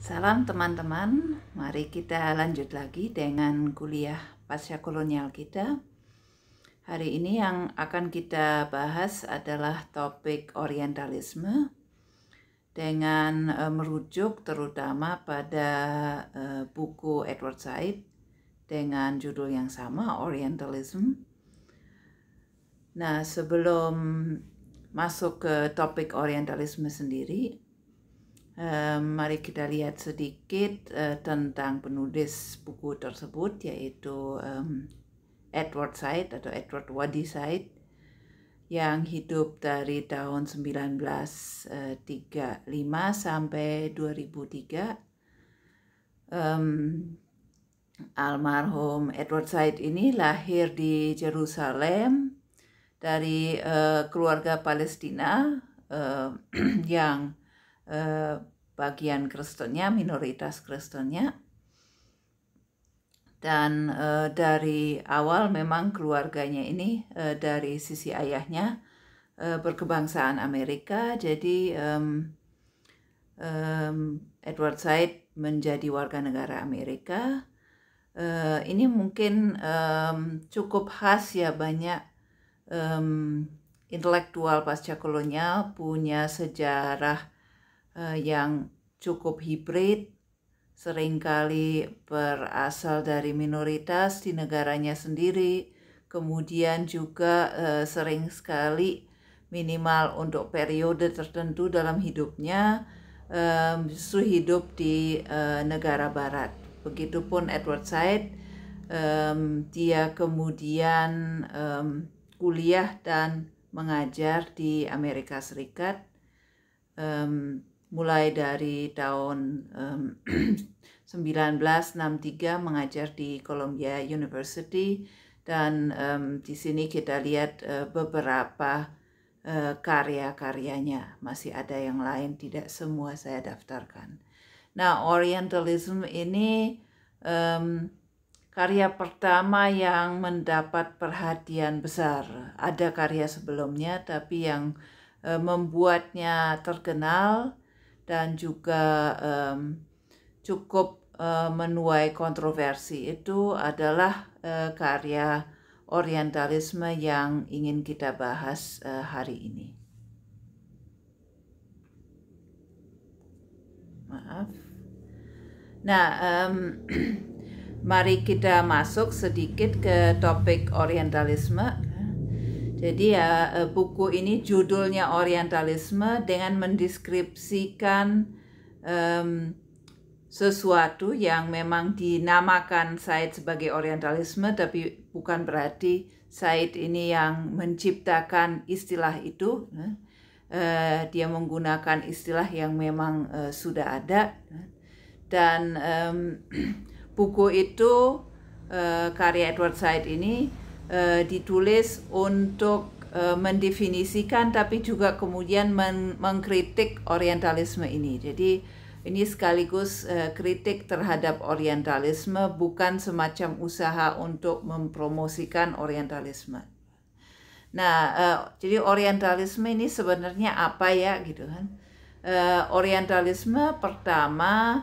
Salam teman-teman, mari kita lanjut lagi dengan kuliah pasca kolonial kita. Hari ini yang akan kita bahas adalah topik orientalisme dengan eh, merujuk terutama pada eh, buku Edward Said dengan judul yang sama Orientalism. Nah, sebelum masuk ke topik orientalisme sendiri, mari kita lihat sedikit uh, tentang penulis buku tersebut yaitu um, Edward Said atau Edward Wadi Said yang hidup dari tahun 1935 eh, sampai 2003. Um, almarhum Edward Said ini lahir di Jerusalem dari uh, keluarga Palestina uh, yang Eh, bagian Kristennya, minoritas Kristennya. Dan eh, dari awal memang keluarganya ini eh, dari sisi ayahnya berkebangsaan Amerika, jadi um, um, Edward Said menjadi warga negara Amerika. Uh, ini mungkin um, cukup khas ya banyak um, intelektual pasca kolonial punya sejarah Eh, yang cukup hibrid, seringkali berasal dari minoritas di negaranya sendiri, kemudian juga eh, sering sekali minimal untuk periode tertentu dalam hidupnya justru hidup di eh, negara barat. Begitupun Edward Said, dia kemudian kuliah dan mengajar di Amerika Serikat mulai dari tahun um, 1963 mengajar di Columbia University dan um, di sini kita lihat uh, beberapa uh, karya-karyanya masih ada yang lain tidak semua saya daftarkan. Nah Orientalism ini um, karya pertama yang mendapat perhatian besar. Ada karya sebelumnya tapi yang e, membuatnya terkenal dan juga um, cukup uh, menuai kontroversi itu adalah uh, karya orientalisme yang ingin kita bahas uh, hari ini. Maaf. Nah, um, mari kita masuk sedikit ke topik orientalisme jadi ya eh, buku ini judulnya Orientalisme dengan mendeskripsikan um, sesuatu yang memang dinamakan Said sebagai Orientalisme tapi bukan berarti Said ini yang menciptakan istilah itu. Uh, dia menggunakan istilah yang memang uh, sudah ada dan um, buku itu uh, karya Edward Said ini Eh, ditulis untuk uh, mendefinisikan tapi juga kemudian men mengkritik orientalisme ini. Jadi ini sekaligus uh, kritik terhadap orientalisme bukan semacam usaha untuk mempromosikan orientalisme. Nah, uh, jadi orientalisme ini sebenarnya apa ya gitu kan? Uh, orientalisme pertama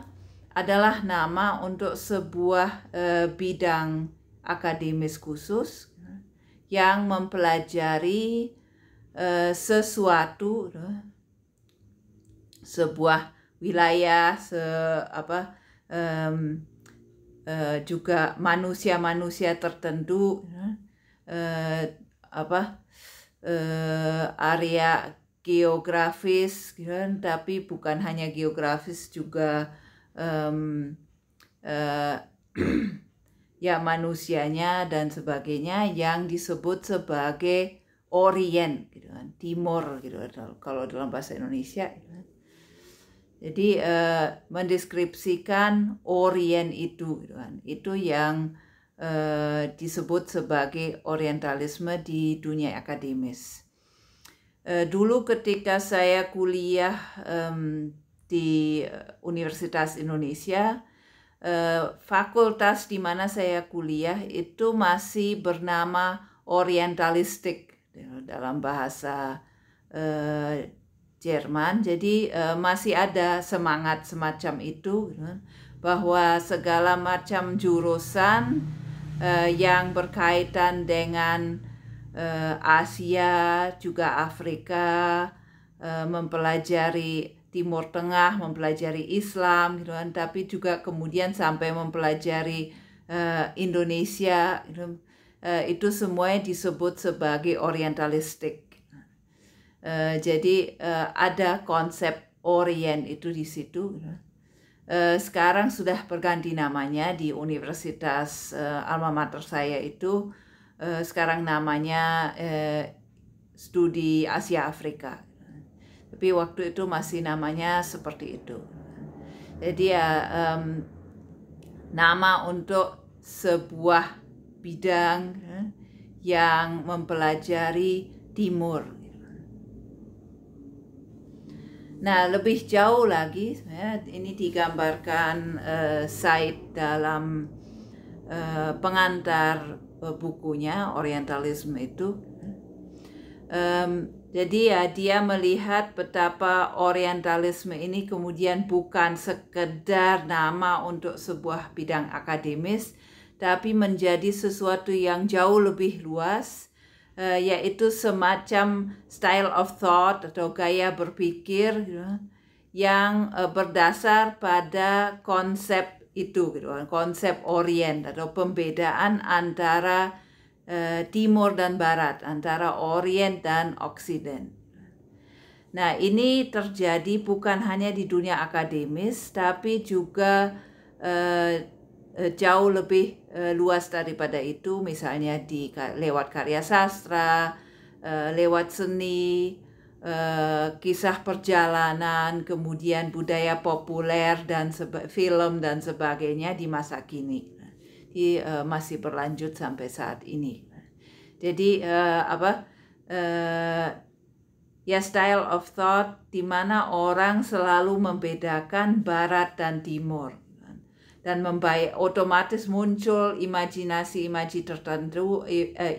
adalah nama untuk sebuah uh, bidang akademis khusus yang mempelajari e, sesuatu sebuah wilayah se apa um, uh, juga manusia-manusia tertentu uh, apa uh, area geografis gitu, tapi bukan hanya geografis juga um, uh, ya manusianya dan sebagainya yang disebut sebagai Orient gitu kan, Timur gitu kan, kalau dalam bahasa Indonesia. Gitu kan. Jadi eh, mendeskripsikan Orient itu gitu kan, itu yang eh, disebut sebagai Orientalisme di dunia akademis. Eh, dulu ketika saya kuliah eh, di Universitas Indonesia Eh, fakultas di mana saya kuliah itu masih bernama orientalistik ya, dalam bahasa eh, Jerman. Jadi eh, masih ada semangat semacam itu gitu kan. bahwa segala macam jurusan eh, yang berkaitan dengan eh, Asia juga Afrika eh, mempelajari Timur Tengah, mempelajari Islam, gitu kan. Tapi juga kemudian sampai mempelajari uh, Indonesia, gitu. uh, itu semuanya disebut sebagai Orientalistik. Uh, jadi uh, ada konsep Orient itu di situ. Gitu. Uh, sekarang sudah berganti namanya di Universitas uh, alma mater saya itu. Uh, sekarang namanya uh, studi Asia Afrika tapi waktu itu masih namanya seperti itu jadi ya um, nama untuk sebuah bidang ya, yang mempelajari timur. Nah, lebih jauh lagi, ya, ini digambarkan uh, Said dalam uh, pengantar uh, bukunya Orientalisme itu. Um, jadi ya dia melihat betapa orientalisme ini kemudian bukan sekedar nama untuk sebuah bidang akademis tapi menjadi sesuatu yang jauh lebih luas eh, yaitu semacam style of thought atau gaya berpikir gitu, yang eh, berdasar pada konsep itu gitu konsep orient atau pembedaan antara Eh, timur dan barat, antara orient dan Occident. Nah, ini terjadi bukan hanya di dunia akademis, tapi juga eh, eh jauh lebih eh, luas daripada itu, misalnya di lewat karya sastra, eh, lewat seni, Uh, kisah perjalanan, kemudian budaya populer dan film dan sebagainya di masa kini uh, masih berlanjut sampai saat ini. Jadi uh, apa uh, ya style of thought di mana orang selalu membedakan barat dan timur dan membaik otomatis muncul imajinasi-imaji tertentu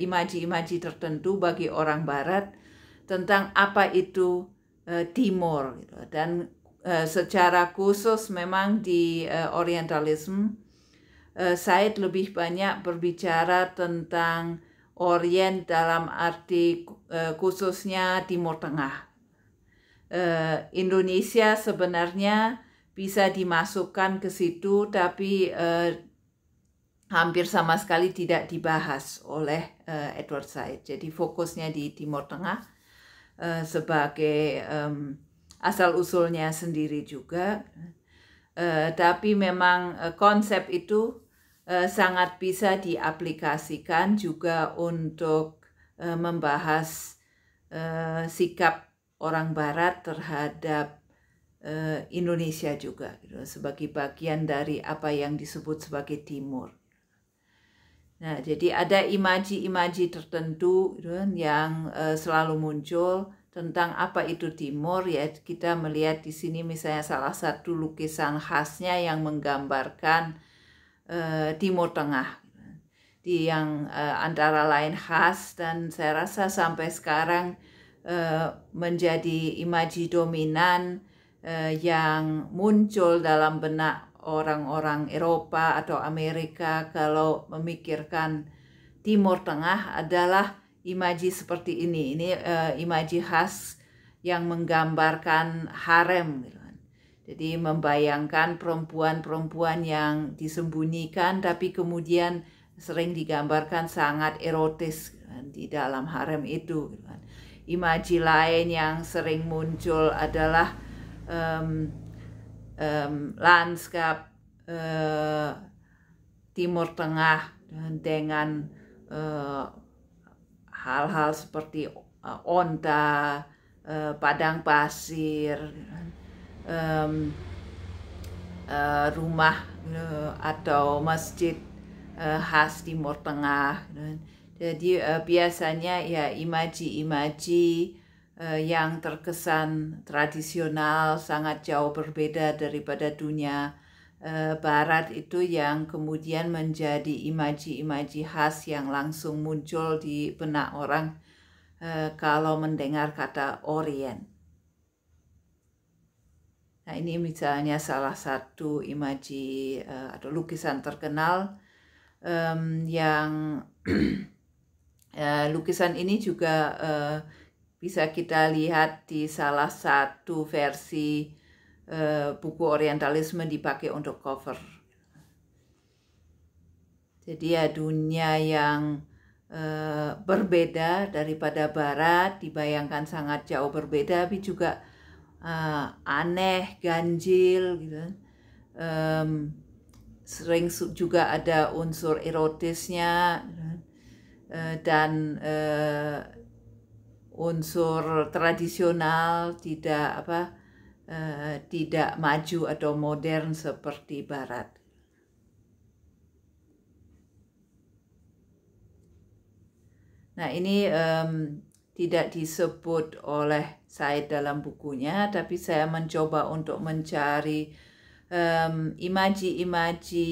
imaji-imaji tertentu bagi orang barat tentang apa itu uh, timur gitu. dan secara khusus memang di orientalisme Eh, Said lebih banyak berbicara tentang Orient dalam arti eh, khususnya Timur Tengah. Eh, Indonesia sebenarnya bisa dimasukkan ke situ tapi hampir sama sekali tidak dibahas oleh Edward Said. Jadi fokusnya di Timur Tengah sebagai asal usulnya sendiri juga. tapi memang konsep itu Eh, sangat bisa diaplikasikan juga untuk eh, membahas eh, sikap orang Barat terhadap Indonesia juga gitu, sebagai bagian dari apa yang disebut sebagai Timur. Nah, jadi ada imaji-imaji tertentu gitu, yang selalu muncul tentang apa itu Timur ya kita melihat di sini misalnya salah satu lukisan khasnya yang menggambarkan Eh, Timur Tengah di yang uh, antara lain khas dan saya rasa sampai sekarang uh, menjadi imaji dominan uh, yang muncul dalam benak orang-orang Eropa atau Amerika kalau memikirkan Timur Tengah adalah imaji seperti ini. Ini uh, imaji khas yang menggambarkan harem gitu. Jadi membayangkan perempuan-perempuan yang disembunyikan tapi kemudian sering digambarkan sangat erotis kan, di dalam harem itu. Gitu kan. Imaji lain yang sering muncul adalah um, um, lanskap uh, Timur Tengah dengan eh, hal-hal uh, seperti uh, onta, uh, padang pasir. Gitu kan um, uh, rumah uh, atau masjid uh, khas Timur Tengah. jadi uh, biasanya ya imaji-imaji uh, yang terkesan tradisional sangat jauh berbeda daripada dunia uh, barat itu yang kemudian menjadi imaji-imaji khas yang langsung muncul di benak orang uh, kalau mendengar kata Orient. Nah, ini misalnya salah satu imaji uh, atau lukisan terkenal um, yang uh, lukisan ini juga uh, bisa kita lihat di salah satu versi uh, buku Orientalisme dipakai untuk cover. Jadi ya dunia yang uh, berbeda daripada Barat dibayangkan sangat jauh berbeda, tapi juga uh, aneh, ganjil gitu. Um, sering juga ada unsur erotisnya uh, dan uh, unsur tradisional tidak apa uh, tidak maju atau modern seperti barat. Nah, ini um, tidak disebut oleh Said dalam bukunya, tapi saya mencoba untuk mencari um, imaji-imaji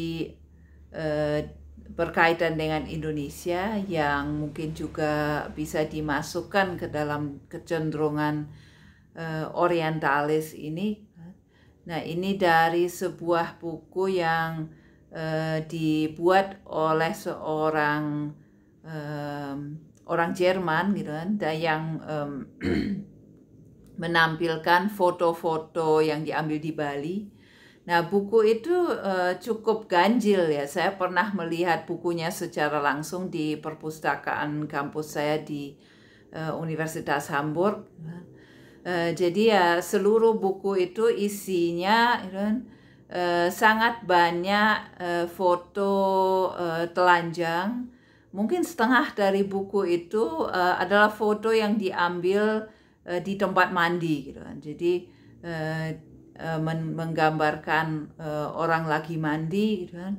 uh, berkaitan dengan Indonesia yang mungkin juga bisa dimasukkan ke dalam kecenderungan uh, orientalis ini. Nah, ini dari sebuah buku yang uh, dibuat oleh seorang um, orang Jerman gitu kan, yang um, menampilkan foto-foto yang diambil di Bali. Nah, buku itu uh, cukup ganjil ya. Saya pernah melihat bukunya secara langsung di perpustakaan kampus saya di uh, Universitas Hamburg. Uh, jadi ya seluruh buku itu isinya uh, sangat banyak uh, foto uh, telanjang. Mungkin setengah dari buku itu uh, adalah foto yang diambil Eh, di tempat mandi gitu kan. Jadi eh, eh, menggambarkan orang lagi mandi gitu kan.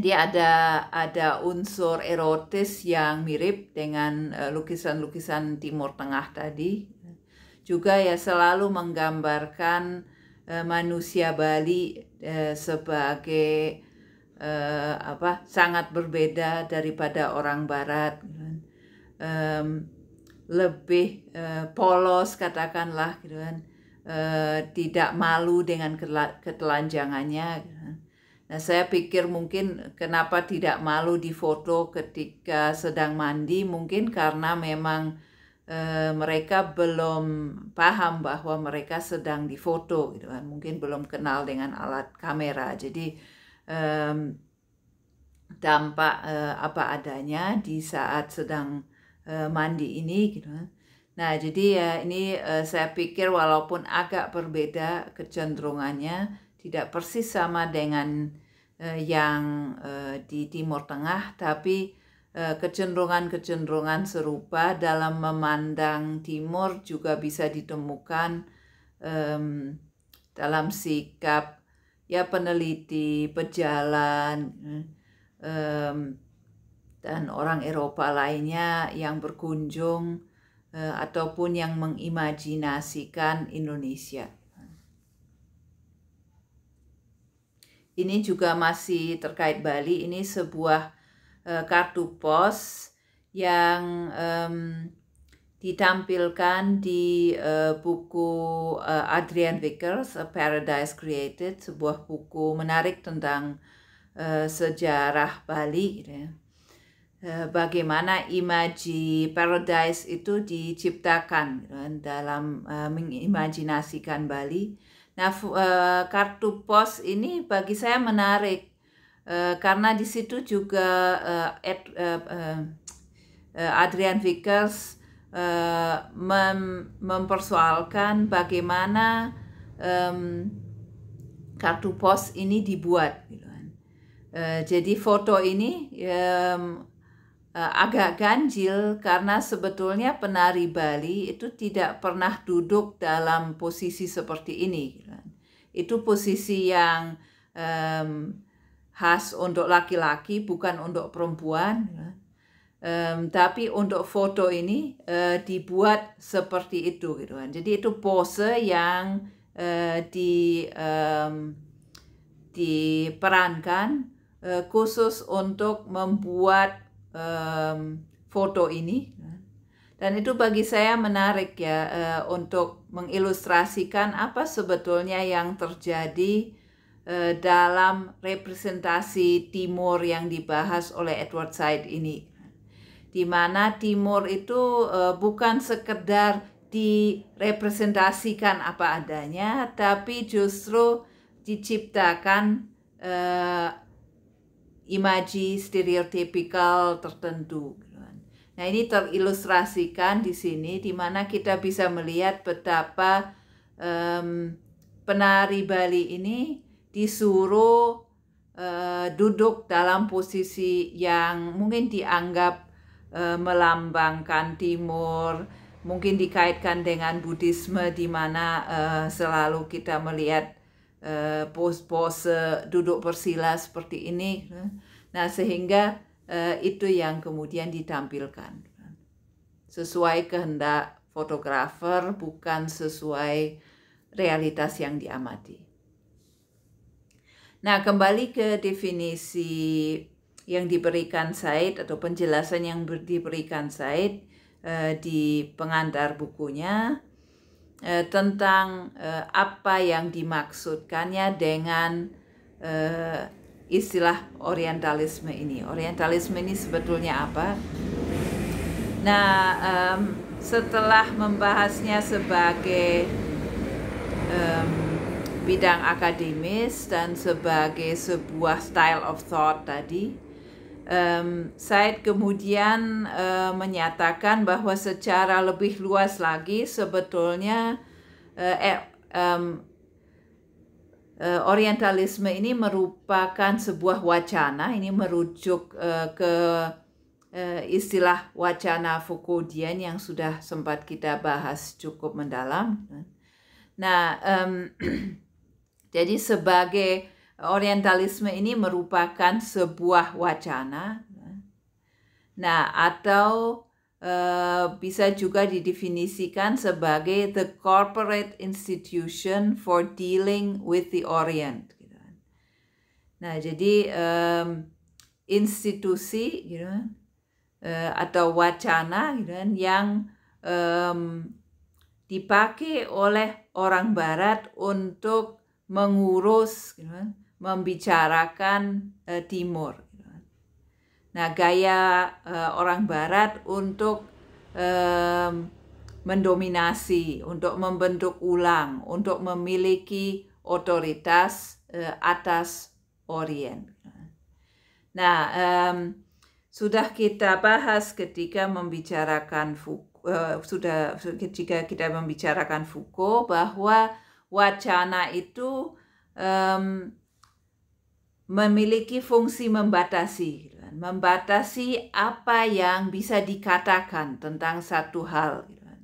dia ada ada unsur erotis yang mirip dengan lukisan-lukisan Timur Tengah tadi. Juga ya selalu menggambarkan manusia Bali sebagai apa sangat berbeda daripada orang Barat. Gitu kan lebih uh, polos katakanlah gitu kan uh, tidak malu dengan ketelanjangannya gitu kan. nah saya pikir mungkin kenapa tidak malu di foto ketika sedang mandi mungkin karena memang uh, mereka belum paham bahwa mereka sedang difoto gitu kan mungkin belum kenal dengan alat kamera jadi um, dampak uh, apa adanya di saat sedang Eh, mandi ini gitu. Nah, jadi ya ini eh, saya pikir walaupun agak berbeda kecenderungannya tidak persis sama dengan eh, yang di Timur Tengah tapi kecenderungan-kecenderungan serupa dalam memandang timur juga bisa ditemukan um, dalam sikap ya peneliti, pejalan, um, dan orang Eropa lainnya yang berkunjung eh, ataupun yang mengimajinasikan Indonesia. Ini juga masih terkait Bali, ini sebuah eh, kartu pos yang um, ditampilkan di uh, buku uh, Adrian Vickers A Paradise Created sebuah buku menarik tentang uh, sejarah Bali gitu ya. Eh, bagaimana imaji paradise itu diciptakan eh, dalam eh, mengimajinasikan Bali. Nah, kartu pos ini bagi saya menarik karena di situ juga Adrian Vickers mempersoalkan bagaimana kartu pos ini dibuat. Gitu kan. jadi foto ini Eh, agak ganjil karena sebetulnya penari Bali itu tidak pernah duduk dalam posisi seperti ini. Gitu kan. Itu posisi yang um, khas untuk laki-laki, bukan untuk perempuan. Um, tapi untuk foto ini uh, dibuat seperti itu, gitu kan. Jadi itu pose yang uh, di um, diperankan uh, khusus untuk membuat um, foto ini dan itu bagi saya menarik ya uh, untuk mengilustrasikan apa sebetulnya yang terjadi uh, dalam representasi Timur yang dibahas oleh Edward Said ini di mana Timur itu uh, bukan sekedar direpresentasikan apa adanya tapi justru diciptakan imaji stereotypical tertentu. Gitu kan. Nah ini terilustrasikan di sini di mana kita bisa melihat betapa um, penari Bali ini disuruh uh, duduk dalam posisi yang mungkin dianggap uh, melambangkan timur, mungkin dikaitkan dengan Buddhisme di mana uh, selalu kita melihat Eh, pose pose duduk bersila seperti ini. Eh. Nah, sehingga eh, itu yang kemudian ditampilkan. Sesuai kehendak fotografer, bukan sesuai realitas yang diamati. Nah, kembali ke definisi yang diberikan Said atau penjelasan yang diberikan Said di pengantar bukunya eh, tentang eh, apa yang dimaksudkannya dengan eh, istilah orientalisme ini. Orientalisme ini sebetulnya apa? Nah, um, setelah membahasnya sebagai um, bidang akademis dan sebagai sebuah style of thought tadi, um, Said kemudian uh, menyatakan bahwa secara lebih luas lagi sebetulnya uh, eh, um, Orientalisme ini merupakan sebuah wacana, ini merujuk uh, ke uh, istilah wacana Foucauldian yang sudah sempat kita bahas cukup mendalam. Nah, um, jadi sebagai orientalisme ini merupakan sebuah wacana. Nah, atau uh, bisa juga didefinisikan sebagai the corporate institution for dealing with the Orient. Gitu kan. Nah, jadi um, institusi gitu, uh, atau wacana gitu, kan, yang um, dipakai oleh orang Barat untuk mengurus gitu, membicarakan uh, timur. Nah, gaya uh, orang barat untuk uh, mendominasi, untuk membentuk ulang, untuk memiliki otoritas uh, atas Orient. Nah, um, sudah kita bahas ketika membicarakan Foucault, uh, sudah ketika kita membicarakan Foucault bahwa wacana itu um, memiliki fungsi membatasi, kan? membatasi apa yang bisa dikatakan tentang satu hal. Kan?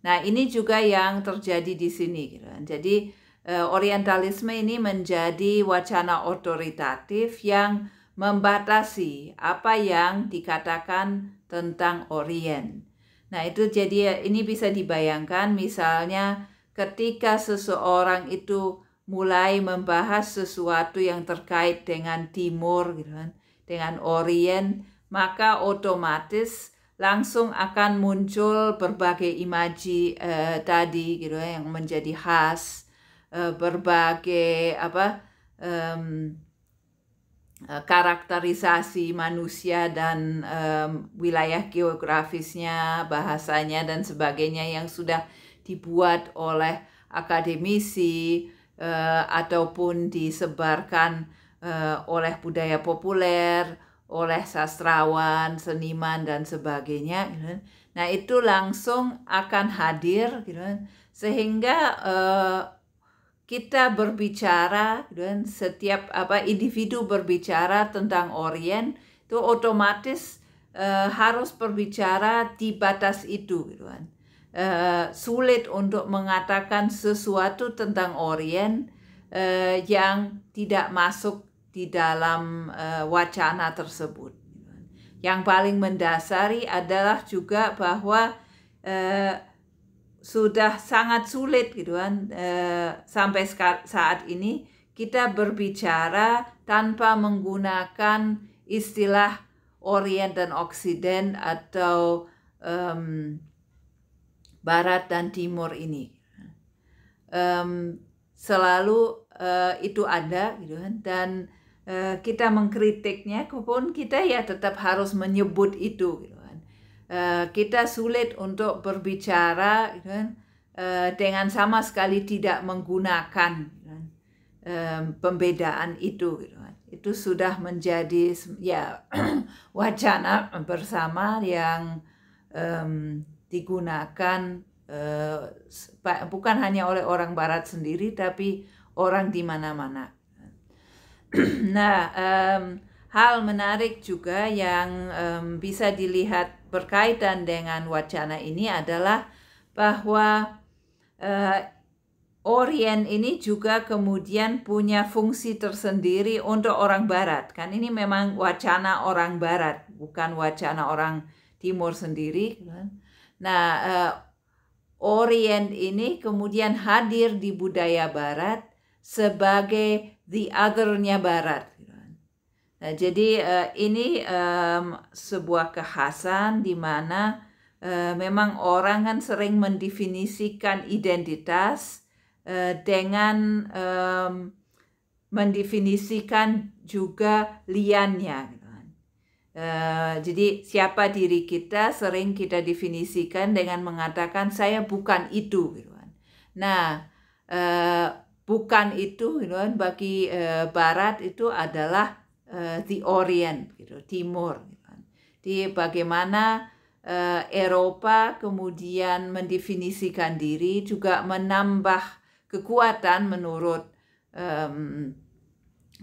Nah, ini juga yang terjadi di sini. Kan? Jadi, eh, Orientalisme ini menjadi wacana otoritatif yang membatasi apa yang dikatakan tentang Orient. Nah, itu jadi ini bisa dibayangkan, misalnya ketika seseorang itu mulai membahas sesuatu yang terkait dengan timur gitu kan, dengan orient, maka otomatis langsung akan muncul berbagai imaji eh, tadi gitu ya, yang menjadi khas eh, berbagai apa um, karakterisasi manusia dan um, wilayah geografisnya, bahasanya dan sebagainya yang sudah dibuat oleh akademisi Eh, ataupun disebarkan eh, oleh budaya populer, oleh sastrawan, seniman dan sebagainya. Gitu kan. Nah itu langsung akan hadir, gitu kan. sehingga eh, kita berbicara gitu kan, setiap apa individu berbicara tentang Orient itu otomatis uh, harus berbicara di batas itu, gitu uh, sulit untuk mengatakan sesuatu tentang Orient uh, eh, yang tidak masuk di dalam uh, wacana tersebut. Yang paling mendasari adalah juga bahwa uh, sudah sangat sulit gitu kan uh, sampai saat ini kita berbicara tanpa menggunakan istilah Orient dan Oksiden atau um, barat dan timur ini um, selalu uh, itu ada gitu kan dan uh, kita mengkritiknya pun kita ya tetap harus menyebut itu gitu kan uh, kita sulit untuk berbicara gitu kan uh, dengan sama sekali tidak menggunakan gitu kan, um, pembedaan itu gitu kan itu sudah menjadi ya wacana bersama yang um, digunakan eh, bukan hanya oleh orang Barat sendiri, tapi orang di mana-mana. nah, um, hal menarik juga yang um, bisa dilihat berkaitan dengan wacana ini adalah bahwa uh, Orient ini juga kemudian punya fungsi tersendiri untuk orang Barat. Kan ini memang wacana orang Barat, bukan wacana orang Timur sendiri. Kan? Nah, uh, Orient ini kemudian hadir di budaya Barat sebagai the othernya Barat. Nah, jadi uh, ini um, sebuah kekhasan di mana uh, memang orang kan sering mendefinisikan identitas uh, dengan um, mendefinisikan juga liannya. Uh, jadi siapa diri kita sering kita definisikan dengan mengatakan saya bukan itu gitu kan. Nah, uh, bukan itu gitu kan bagi uh, barat itu adalah uh, the orient gitu, timur gitu kan. Di bagaimana uh, Eropa kemudian mendefinisikan diri juga menambah kekuatan menurut um,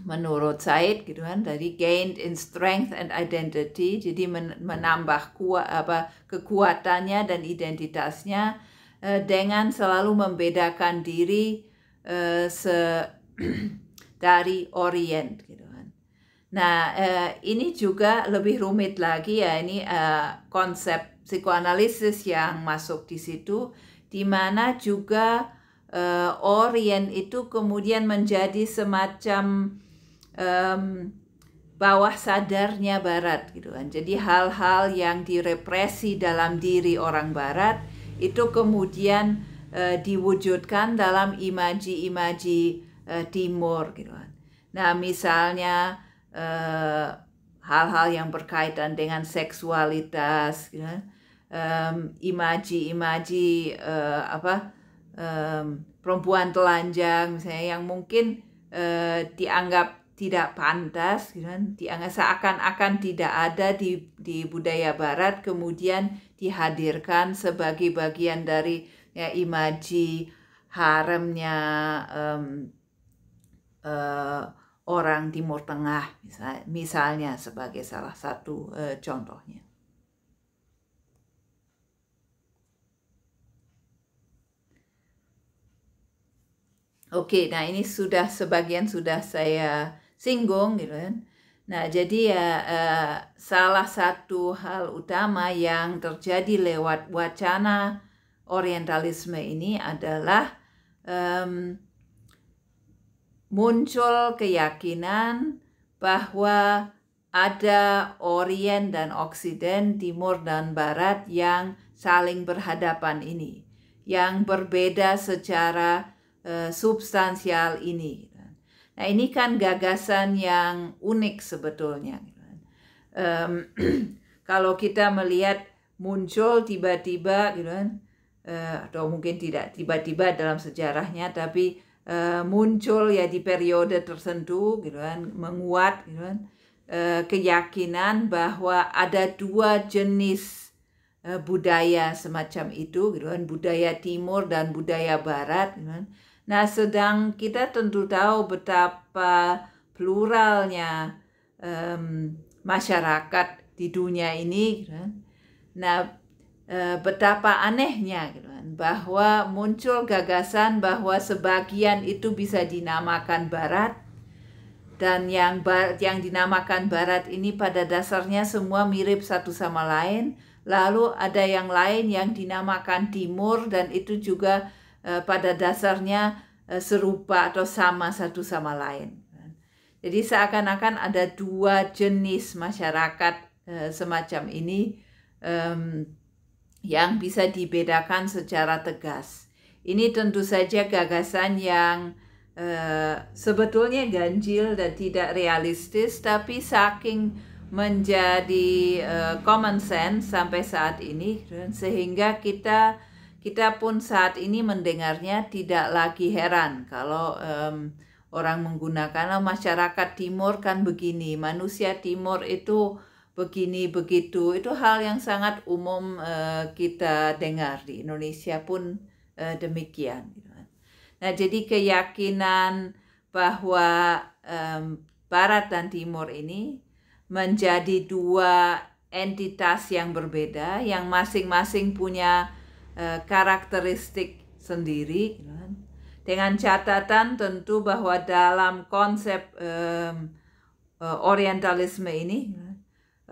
menurut Said gitu kan dari gained in strength and identity jadi menambah kuat apa kekuatannya dan identitasnya uh, dengan selalu membedakan diri uh, se dari Orient gitu kan. Nah uh, ini juga lebih rumit lagi ya ini uh, konsep psikoanalisis yang masuk di situ di mana juga uh, Orient itu kemudian menjadi semacam um, bawah sadarnya Barat gitu kan. Jadi hal-hal yang direpresi dalam diri orang Barat itu kemudian uh, diwujudkan dalam imaji-imaji uh, Timur gitu kan. Nah misalnya hal eh, hal-hal yang berkaitan dengan seksualitas, gitu, um, imaji-imaji uh, apa um, perempuan telanjang misalnya yang mungkin uh, dianggap tidak pantas gitu kan dianggap eh, seakan-akan tidak ada di di budaya barat kemudian dihadirkan sebagai bagian dari ya imaji haremnya um, uh, orang Timur Tengah misalnya, misalnya sebagai salah satu uh, contohnya Oke, okay, nah ini sudah sebagian sudah saya singgung gitu kan. Nah, jadi ya eh, salah satu hal utama yang terjadi lewat wacana orientalisme ini adalah um, muncul keyakinan bahwa ada Orient dan Oksiden, Timur dan Barat yang saling berhadapan ini, yang berbeda secara uh, substansial ini. Nah ini kan gagasan yang unik sebetulnya. Um, kalau kita melihat muncul tiba-tiba gitu kan, uh, atau mungkin tidak tiba-tiba dalam sejarahnya, tapi uh, muncul ya di periode tertentu gitu kan, menguat gitu kan, uh, keyakinan bahwa ada dua jenis budaya semacam itu gitu kan budaya timur dan budaya barat gitu kan Nah, sedang kita tentu tahu betapa pluralnya um, masyarakat di dunia ini. Gitu. Kan. Nah, e, betapa anehnya gitu kan, bahwa muncul gagasan bahwa sebagian itu bisa dinamakan barat dan yang barat, yang dinamakan barat ini pada dasarnya semua mirip satu sama lain lalu ada yang lain yang dinamakan timur dan itu juga Eh, pada dasarnya eh, serupa atau sama satu sama lain. Kan. Jadi seakan-akan ada dua jenis masyarakat eh, semacam ini yang bisa dibedakan secara tegas. Ini tentu saja gagasan yang sebetulnya ganjil dan tidak realistis, tapi saking menjadi common sense sampai saat ini, sehingga kita kita pun saat ini mendengarnya tidak lagi heran kalau um, orang menggunakan oh, masyarakat timur kan begini, manusia timur itu begini begitu. Itu hal yang sangat umum uh, kita dengar di Indonesia pun uh, demikian. Gitu kan. Nah, jadi keyakinan bahwa um, barat dan timur ini menjadi dua entitas yang berbeda yang masing-masing punya Eh, karakteristik sendiri kan? dengan catatan tentu bahwa dalam konsep um, orientalisme ini kan?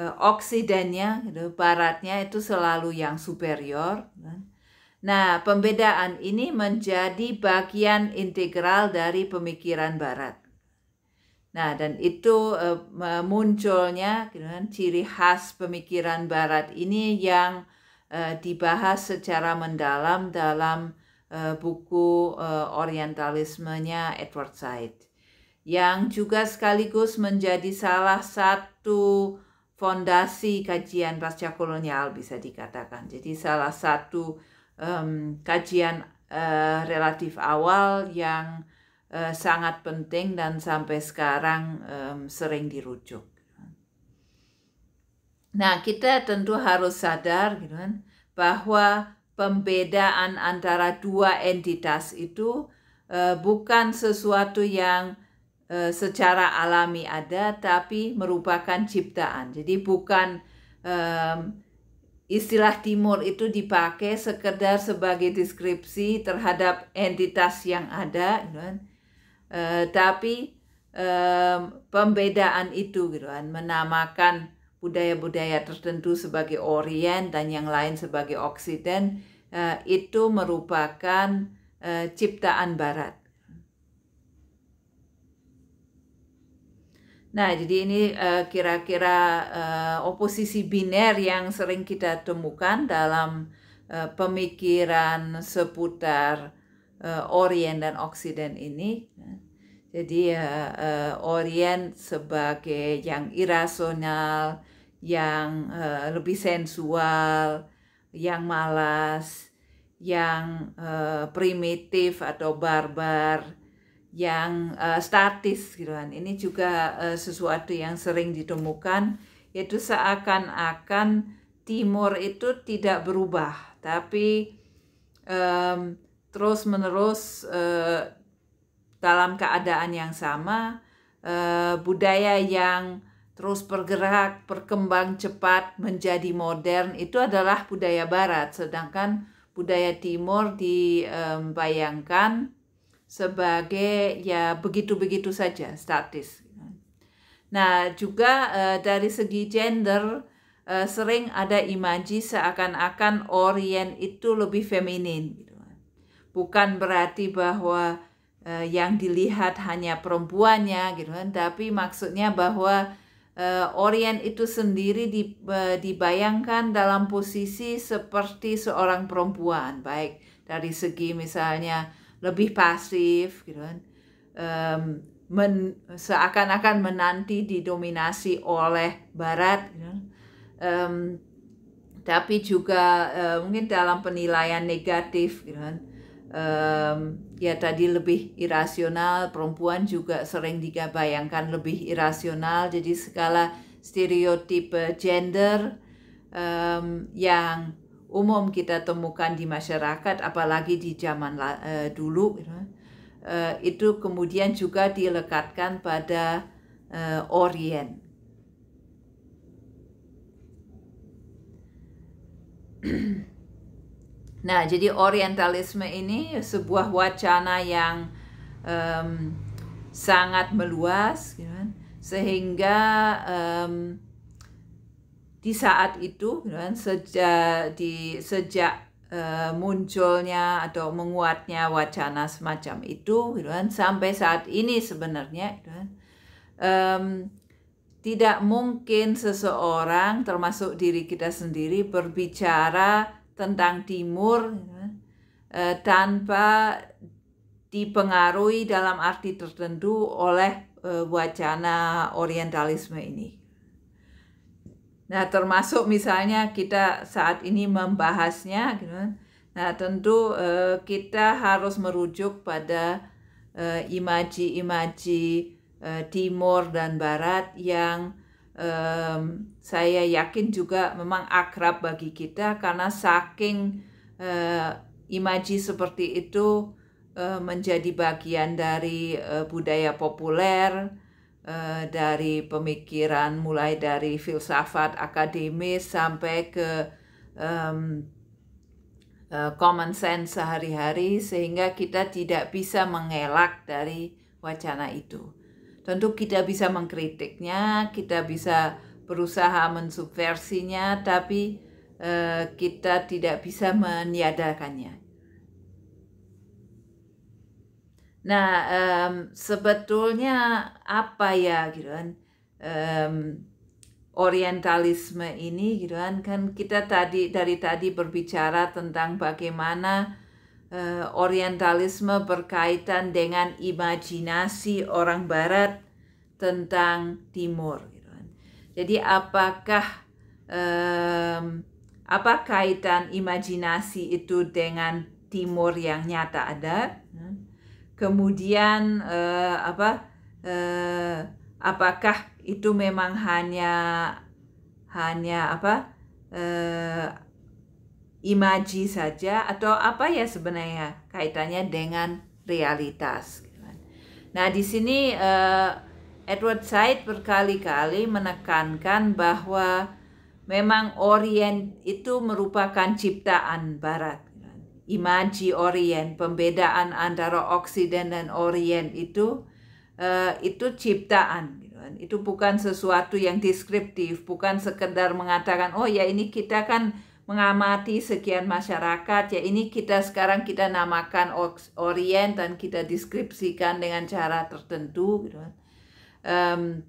eh, oksidennya gitu, baratnya itu selalu yang superior kan? Nah, pembedaan ini menjadi bagian integral dari pemikiran barat. Nah, dan itu uh, munculnya gitu kan, ciri khas pemikiran barat ini yang Eh, dibahas secara mendalam dalam eh, buku uh, Orientalismenya Edward Said yang juga sekaligus menjadi salah satu fondasi kajian pasca kolonial bisa dikatakan. Jadi salah satu um, kajian uh, relatif awal yang uh, sangat penting dan sampai sekarang um, sering dirujuk. Nah, kita tentu harus sadar gitu kan bahwa pembedaan antara dua entitas itu uh, bukan sesuatu yang uh, secara alami ada tapi merupakan ciptaan. Jadi bukan um, istilah timur itu dipakai sekedar sebagai deskripsi terhadap entitas yang ada gitu kan. uh, tapi um, pembedaan itu gitu kan menamakan budaya-budaya tertentu sebagai Orient dan yang lain sebagai Oksiden eh, itu merupakan eh, ciptaan Barat. Nah, jadi ini eh, kira-kira oposisi biner yang sering kita temukan dalam pemikiran seputar Orient dan Oksiden ini. Jadi Orient sebagai yang irasional, yang uh, lebih sensual, yang malas, yang uh, primitif atau barbar, yang uh, statis gitu kan. Ini juga uh, sesuatu yang sering ditemukan yaitu seakan-akan timur itu tidak berubah, tapi um, terus-menerus uh, dalam keadaan yang sama, uh, budaya yang terus bergerak, berkembang cepat, menjadi modern itu adalah budaya barat, sedangkan budaya timur dibayangkan sebagai ya begitu-begitu saja, statis. Nah, juga eh, dari segi gender eh, sering ada imaji seakan-akan Orient itu lebih feminin gitu. Bukan berarti bahwa eh, yang dilihat hanya perempuannya gitu kan, tapi maksudnya bahwa uh, Orient itu sendiri di, uh, dibayangkan dalam posisi seperti seorang perempuan, baik dari segi misalnya lebih pasif, gitu kan, um, men, seakan-akan menanti didominasi oleh Barat, gitu kan. um, tapi juga uh, mungkin dalam penilaian negatif, gitu kan um, ya tadi lebih irasional, perempuan juga sering digabayangkan lebih irasional. Jadi skala stereotipe gender um, yang umum kita temukan di masyarakat, apalagi di zaman uh, dulu, uh, itu kemudian juga dilekatkan pada uh, Orient. Nah, jadi orientalisme ini sebuah wacana yang um, sangat meluas, gitu sehingga um, di saat itu, gitu ya kan, sejak di sejak uh, munculnya atau menguatnya wacana semacam itu, gitu sampai saat ini sebenarnya, gitu um, tidak mungkin seseorang, termasuk diri kita sendiri, berbicara tentang timur ya. eh, tanpa dipengaruhi dalam arti tertentu oleh eh, wacana orientalisme ini. Nah, termasuk misalnya kita saat ini membahasnya, gitu. Nah, tentu eh, kita harus merujuk pada imaji-imaji timur dan barat yang um, saya yakin juga memang akrab bagi kita karena saking uh, imaji seperti itu uh, menjadi bagian dari uh, budaya populer uh, dari pemikiran mulai dari filsafat akademis sampai ke um, common sense sehari-hari sehingga kita tidak bisa mengelak dari wacana itu. Tentu kita bisa mengkritiknya, kita bisa berusaha mensubversinya, tapi eh, kita tidak bisa meniadakannya. Nah, um, sebetulnya apa ya gitu kan um, Orientalisme ini gitu kan kan kita tadi dari tadi berbicara tentang bagaimana Eh, orientalisme berkaitan dengan imajinasi orang Barat tentang Timur. Gitu kan. Jadi apakah eh, apa kaitan imajinasi itu dengan Timur yang nyata ada? Ya? Kemudian eh, apa eh, apakah itu memang hanya hanya apa eh, imaji saja atau apa ya sebenarnya kaitannya dengan realitas. Gitu kan. Nah, di sini eh, Edward Said berkali-kali menekankan bahwa memang Orient itu merupakan ciptaan Barat. Gitu kan. Imaji Orient, pembedaan antara Oksiden dan Orient itu eh, itu ciptaan. Gitu kan. Itu bukan sesuatu yang deskriptif, bukan sekedar mengatakan oh ya ini kita kan mengamati sekian masyarakat ya ini kita sekarang kita namakan orient dan kita deskripsikan dengan cara tertentu gitu Um,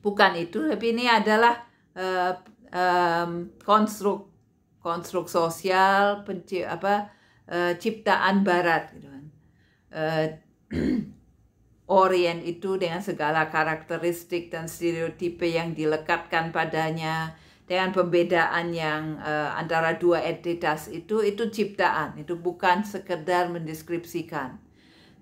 bukan itu tapi ini adalah uh, um, konstruk konstruk sosial penci, apa uh, ciptaan barat gitu Uh, Orient itu dengan segala karakteristik dan stereotipe yang dilekatkan padanya, dengan pembedaan yang uh, antara dua entitas itu itu ciptaan itu bukan sekedar mendeskripsikan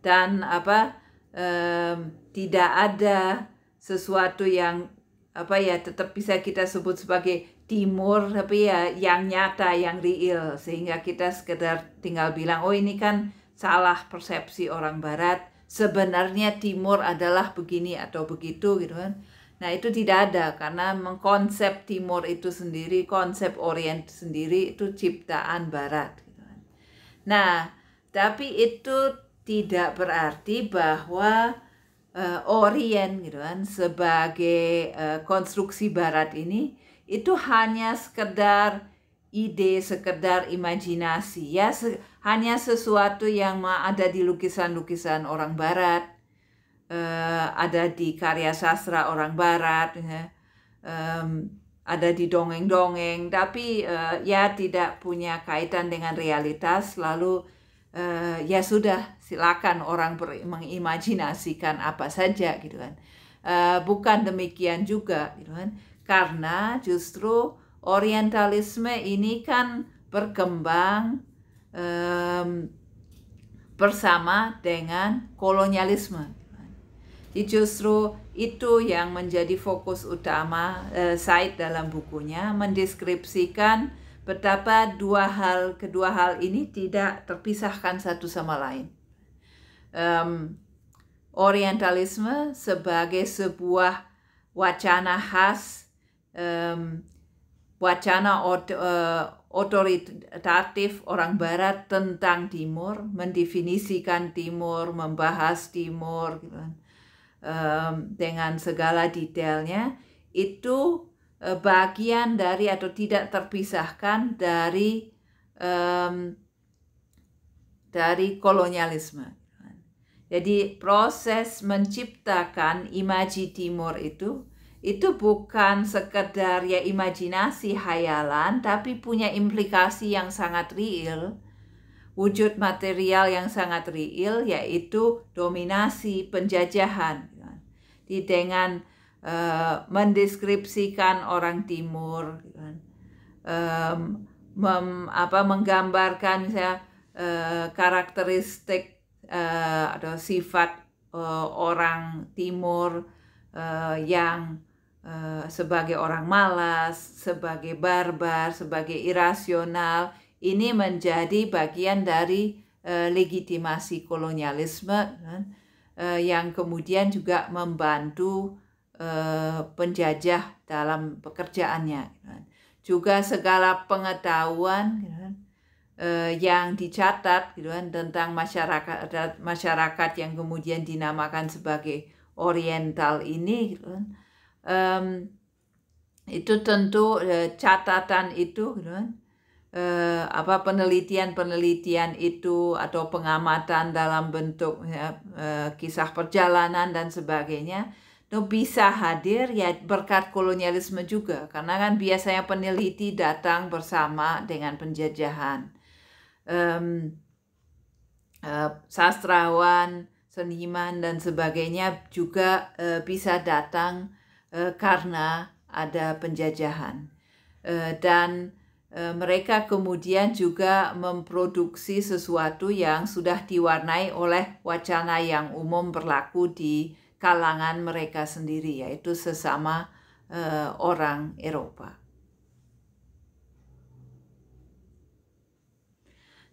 dan apa um, tidak ada sesuatu yang apa ya tetap bisa kita sebut sebagai timur tapi ya yang nyata yang real sehingga kita sekedar tinggal bilang oh ini kan salah persepsi orang barat sebenarnya timur adalah begini atau begitu gitu kan Nah, itu tidak ada karena mengkonsep timur itu sendiri, konsep orient sendiri itu ciptaan barat. Gitu kan. Nah, tapi itu tidak berarti bahwa uh, orient gitu kan sebagai uh, konstruksi barat ini itu hanya sekedar ide, sekedar imajinasi ya, se hanya sesuatu yang ada di lukisan-lukisan orang barat uh, ada di karya sastra orang barat ya. um, ada di dongeng-dongeng tapi uh, ya tidak punya kaitan dengan realitas lalu uh, ya sudah silakan orang mengimajinasikan apa saja gitu kan uh, bukan demikian juga gitu kan karena justru orientalisme ini kan berkembang um, bersama dengan kolonialisme Justru itu yang menjadi fokus utama eh, Said dalam bukunya mendeskripsikan betapa dua hal kedua hal ini tidak terpisahkan satu sama lain. Um, orientalisme sebagai sebuah wacana khas, um, wacana ot uh, eh, otoritatif orang Barat tentang Timur, mendefinisikan Timur, membahas Timur. Gitu. Kan um, dengan segala detailnya itu uh, bagian dari atau tidak terpisahkan dari um, dari kolonialisme. Jadi proses menciptakan imaji timur itu itu bukan sekedar ya imajinasi hayalan tapi punya implikasi yang sangat real wujud material yang sangat real yaitu dominasi penjajahan di dengan uh, mendeskripsikan orang timur gitu kan. um, mem, apa menggambarkan misalnya uh, karakteristik uh, atau sifat uh, orang timur uh, yang uh, sebagai orang malas, sebagai barbar, sebagai irasional ini menjadi bagian dari uh, legitimasi kolonialisme gitu kan eh, yang kemudian juga membantu eh, penjajah dalam pekerjaannya. Gitu kan. Juga segala pengetahuan gitu, kan, eh, yang dicatat gitu, kan, tentang masyarakat masyarakat yang kemudian dinamakan sebagai Oriental ini. Gitu, eh, itu tentu eh, catatan itu gitu, eh, apa penelitian-penelitian itu atau pengamatan dalam bentuk ya, eh, kisah perjalanan dan sebagainya itu bisa hadir ya berkat kolonialisme juga karena kan biasanya peneliti datang bersama dengan penjajahan um, uh, sastrawan seniman dan sebagainya juga uh, bisa datang uh, karena ada penjajahan uh, dan Eh, mereka kemudian juga memproduksi sesuatu yang sudah diwarnai oleh wacana yang umum berlaku di kalangan mereka sendiri, yaitu sesama uh, orang Eropa.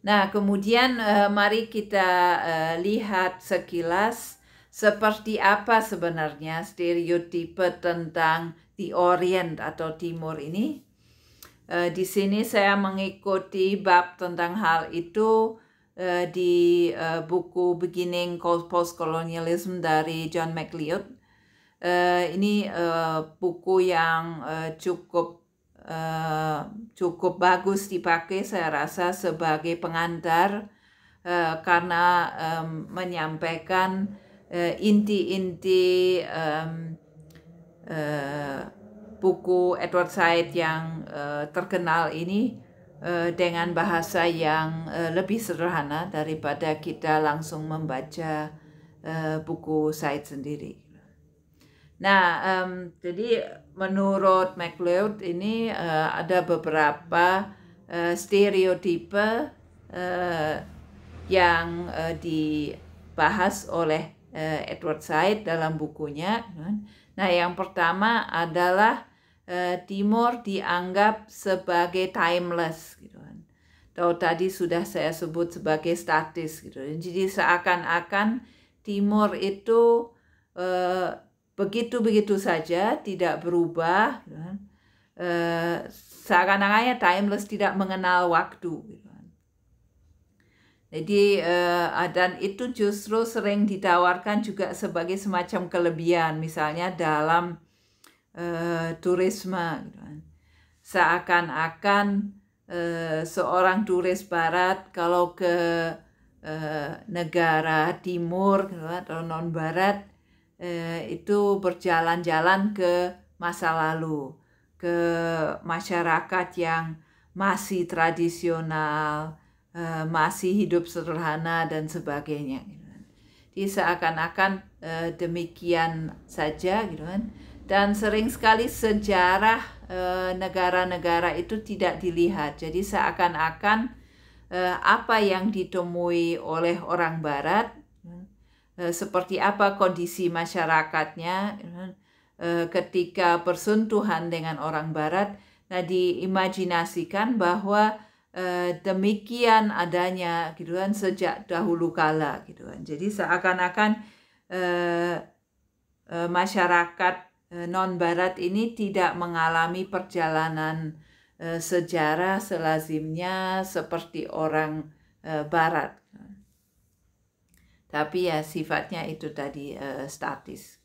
Nah, kemudian uh, mari kita uh, lihat sekilas seperti apa sebenarnya stereotipe tentang the Orient atau Timur ini Eh, di sini saya mengikuti bab tentang hal itu uh, di uh, buku Beginning Post Colonialism dari John McLeod. Uh, ini uh, buku yang uh, cukup uh, cukup bagus dipakai saya rasa sebagai pengantar uh, karena um, menyampaikan inti-inti uh, um, buku Edward Said yang uh, terkenal ini uh, dengan bahasa yang uh, lebih sederhana daripada kita langsung membaca uh, buku Said sendiri. Nah, um, jadi menurut MacLeod ini uh, ada beberapa uh, stereotipe uh, yang uh, dibahas oleh uh, Edward Said dalam bukunya. Nah, yang pertama adalah Eh, timur dianggap sebagai timeless gitu kan. Tahu tadi sudah saya sebut sebagai statis gitu. Jadi seakan-akan timur itu eh, begitu-begitu uh, saja, tidak berubah gitu kan. uh, seakan-akannya timeless tidak mengenal waktu gitu kan. Jadi uh, dan itu justru sering ditawarkan juga sebagai semacam kelebihan misalnya dalam Eh, turisme gitu kan. seakan-akan eh, seorang turis barat kalau ke eh, negara timur gitu kan, atau non barat itu berjalan-jalan ke masa lalu ke masyarakat yang masih tradisional, masih hidup sederhana dan sebagainya. Gitu. Kan. Jadi seakan-akan demikian saja gitu kan dan sering sekali sejarah eh, negara-negara itu tidak dilihat. Jadi seakan-akan eh, apa yang ditemui oleh orang Barat, eh, seperti apa kondisi masyarakatnya ketika persentuhan dengan orang Barat, nah diimajinasikan bahwa demikian adanya gitu kan sejak dahulu kala gitu kan. Jadi seakan-akan masyarakat E, non-Barat ini tidak mengalami perjalanan e, sejarah selazimnya seperti orang e, Barat. Tapi ya sifatnya itu tadi statis.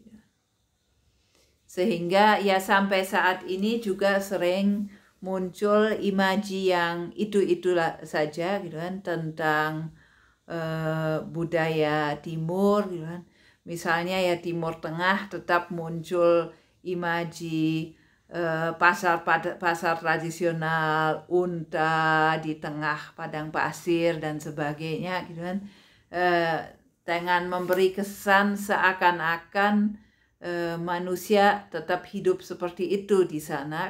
Sehingga ya sampai saat ini juga sering muncul imaji yang itu-itulah saja gitu kan tentang budaya timur gitu kan Misalnya ya Timur Tengah tetap muncul imaji eh, pasar pasar tradisional unta di tengah padang pasir dan sebagainya gitu kan eh, dengan memberi kesan seakan-akan eh, manusia tetap hidup seperti itu di sana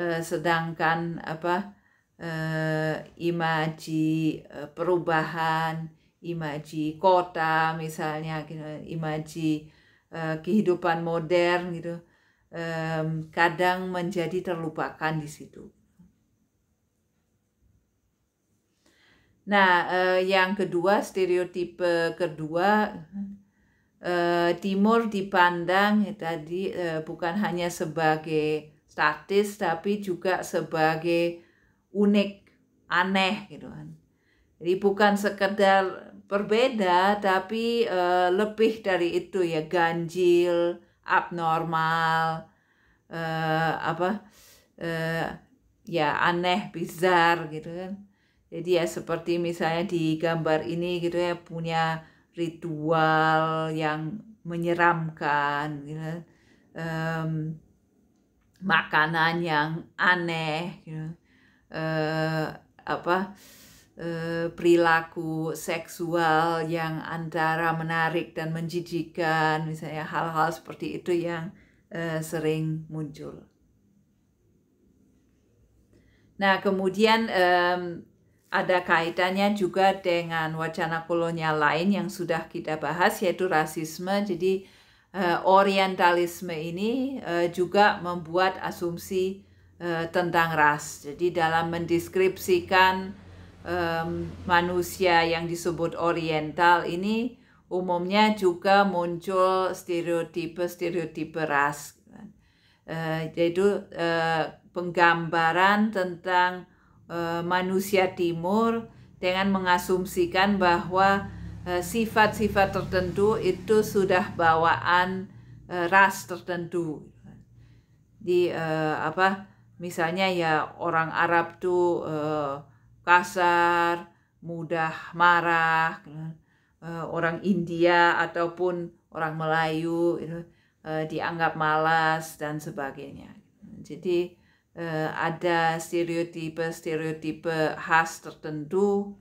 sedangkan apa imaji perubahan imaji kota misalnya gitu, imaji uh, kehidupan modern gitu um, kadang menjadi terlupakan di situ. Nah, uh, yang kedua stereotipe kedua uh, timur dipandang ya, tadi uh, bukan hanya sebagai statis tapi juga sebagai unik, aneh gitu kan. Jadi bukan sekedar berbeda tapi uh, lebih dari itu ya ganjil abnormal uh, apa uh, ya aneh bizar gitu kan jadi ya seperti misalnya di gambar ini gitu ya punya ritual yang menyeramkan gitu um, makanan yang aneh gitu uh, apa Eh, perilaku seksual yang antara menarik dan menjijikan, misalnya hal-hal seperti itu yang uh, sering muncul. Nah, kemudian um, ada kaitannya juga dengan wacana kolonial lain yang sudah kita bahas, yaitu rasisme. Jadi, uh, orientalisme ini uh, juga membuat asumsi uh, tentang ras. Jadi, dalam mendeskripsikan um, manusia yang disebut oriental ini umumnya juga muncul stereotipe-stereotipe ras. Uh, yaitu uh, penggambaran tentang uh, manusia timur dengan mengasumsikan bahwa sifat-sifat uh, tertentu itu sudah bawaan uh, ras tertentu. Di uh, apa misalnya ya orang Arab tuh uh, kasar, mudah marah, eh, orang India ataupun orang Melayu eh, dianggap malas dan sebagainya. Jadi eh, ada stereotipe-stereotipe khas tertentu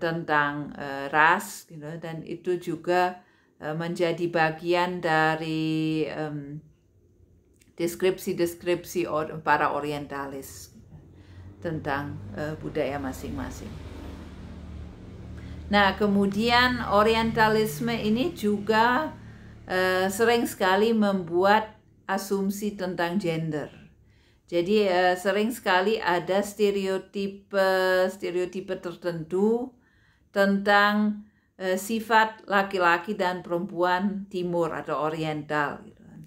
tentang ras gitu. dan itu juga menjadi bagian dari deskripsi-deskripsi para orientalis tentang uh, budaya masing-masing. Nah, kemudian Orientalisme ini juga uh, sering sekali membuat asumsi tentang gender. Jadi uh, sering sekali ada stereotipe stereotipe tertentu tentang uh, sifat laki-laki dan perempuan Timur atau Oriental. Gitu kan.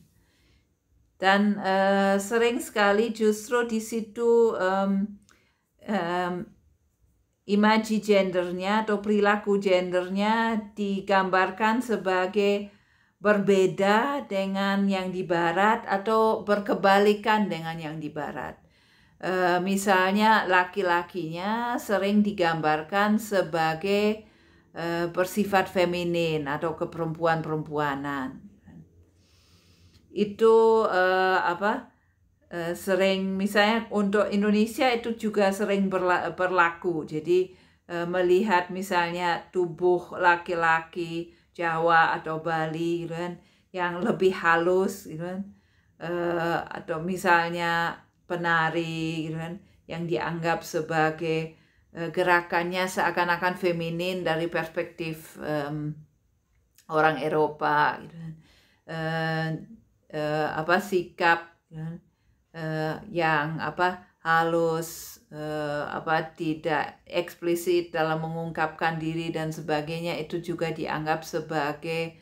Dan uh, sering sekali justru di situ um, um, imaji gendernya atau perilaku gendernya digambarkan sebagai berbeda dengan yang di barat atau berkebalikan dengan yang di barat. Uh, misalnya laki-lakinya sering digambarkan sebagai uh, bersifat feminin atau keperempuan-perempuanan. Itu uh, apa? Eh, sering misalnya untuk Indonesia itu juga sering berla berlaku jadi uh, melihat misalnya tubuh laki-laki Jawa atau Bali gitu kan yang lebih halus gitu kan uh, atau misalnya penari gitu kan yang dianggap sebagai gerakannya seakan-akan feminin dari perspektif um, orang Eropa gitu uh, uh, apa sikap gitu. Kan uh, yang apa halus uh, apa tidak eksplisit dalam mengungkapkan diri dan sebagainya itu juga dianggap sebagai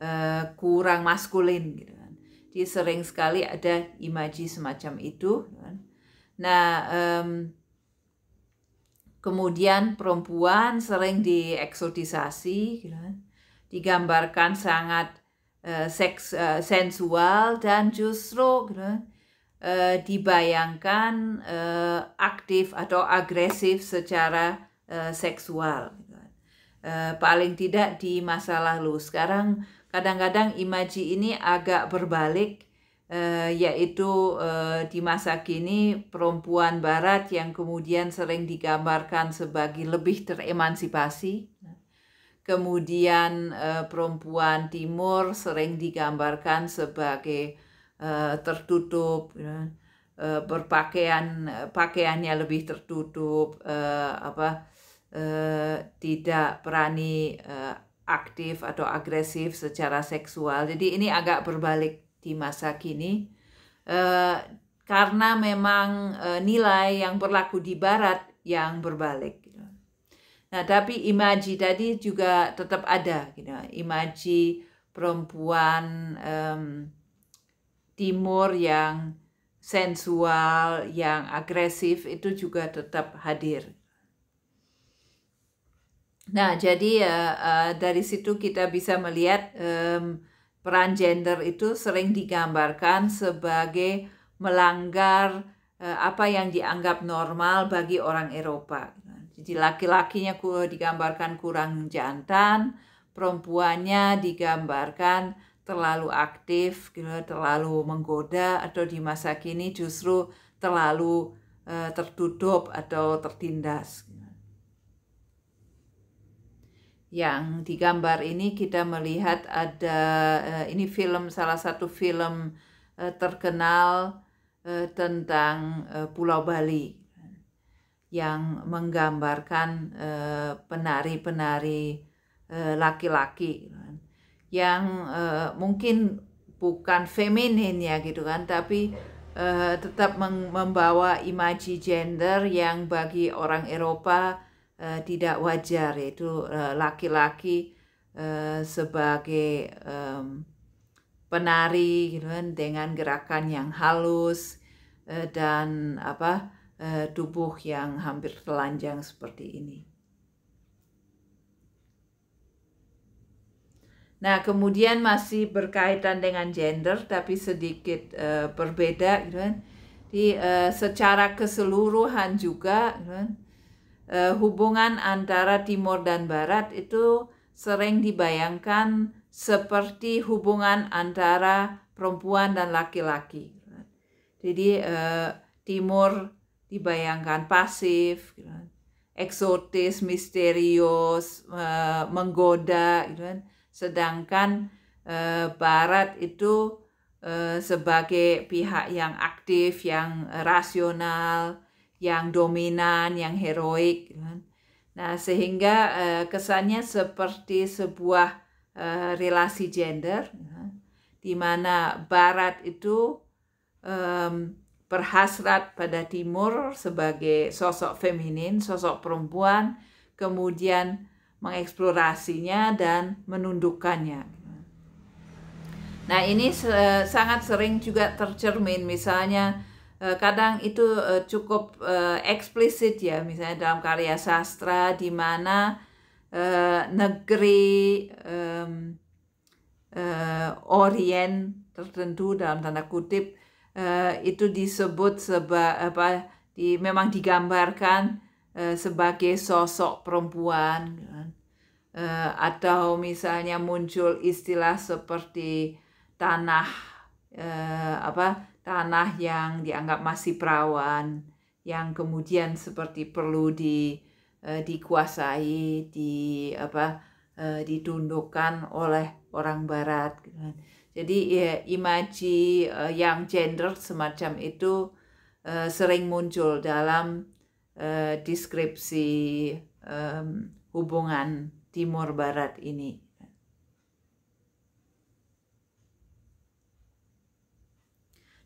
uh, kurang maskulin gitu kan. Jadi sering sekali ada imaji semacam itu. Gitu kan. Nah, um, kemudian perempuan sering dieksotisasi gitu kan. Digambarkan sangat uh, seks uh, sensual dan justru gitu kan Eh, dibayangkan uh, aktif atau agresif secara uh, seksual Uh, paling tidak di masa lalu sekarang kadang-kadang imaji ini agak berbalik uh, yaitu uh, di masa kini perempuan barat yang kemudian sering digambarkan sebagai lebih teremansipasi kemudian uh, perempuan timur sering digambarkan sebagai uh, tertutup uh, berpakaian eh, pakaiannya lebih tertutup uh, apa uh, tidak berani uh, aktif atau agresif secara seksual jadi ini agak berbalik di masa kini uh, karena memang nilai yang berlaku di barat yang berbalik gitu. Nah, tapi imaji tadi juga tetap ada gitu. Imaji perempuan timur yang sensual, yang agresif itu juga tetap hadir. Nah, jadi uh, uh, dari situ kita bisa melihat um, peran gender itu sering digambarkan sebagai melanggar uh, apa yang dianggap normal bagi orang Eropa. Jadi laki-lakinya digambarkan kurang jantan, perempuannya digambarkan terlalu aktif gitu terlalu menggoda atau di masa kini justru terlalu eh, tertutup atau tertindas gitu. yang di gambar ini kita melihat ada eh, ini film salah satu film eh, terkenal tentang Pulau Bali yang menggambarkan penari-penari laki-laki yang uh, mungkin bukan feminin ya gitu kan tapi uh, tetap membawa imaji gender yang bagi orang Eropa uh, tidak wajar yaitu laki-laki uh, uh, sebagai um, penari gitu kan dengan gerakan yang halus uh, dan apa uh, tubuh yang hampir telanjang seperti ini. Nah, kemudian masih berkaitan dengan gender tapi sedikit uh, berbeda gitu kan. Di uh, secara keseluruhan juga gitu kan, uh, hubungan antara timur dan barat itu sering dibayangkan seperti hubungan antara perempuan dan laki-laki. Gitu kan. Jadi uh, timur dibayangkan pasif gitu kan. Eksotis, misterius, uh, menggoda gitu kan sedangkan e, barat itu e, sebagai pihak yang aktif, yang rasional, yang dominan, yang heroik. Kan. Nah, sehingga e, kesannya seperti sebuah e, relasi gender kan, di mana barat itu um, berhasrat pada timur sebagai sosok feminin, sosok perempuan, kemudian mengeksplorasinya dan menundukkannya. Nah, ini sangat sering juga tercermin misalnya eh, kadang itu eh, cukup eh, eksplisit ya misalnya dalam karya sastra di mana negeri um, uh, Orient tertentu dalam tanda kutip uh, itu disebut sebagai apa di memang digambarkan Eh, sebagai sosok perempuan kan? Eh, atau misalnya muncul istilah seperti tanah eh, apa tanah yang dianggap masih perawan yang kemudian seperti perlu di eh, dikuasai di apa ditundukkan oleh orang barat kan? jadi ya, imaji yang gender semacam itu sering muncul dalam Eh, deskripsi um, hubungan Timur Barat ini.